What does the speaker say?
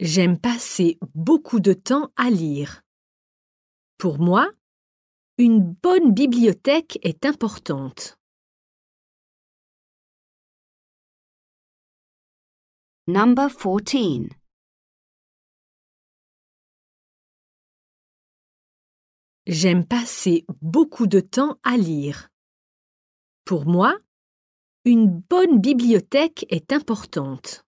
J'aime passer beaucoup de temps à lire. Pour moi, une bonne bibliothèque est importante. Number 14. J'aime passer beaucoup de temps à lire. Pour moi, une bonne bibliothèque est importante.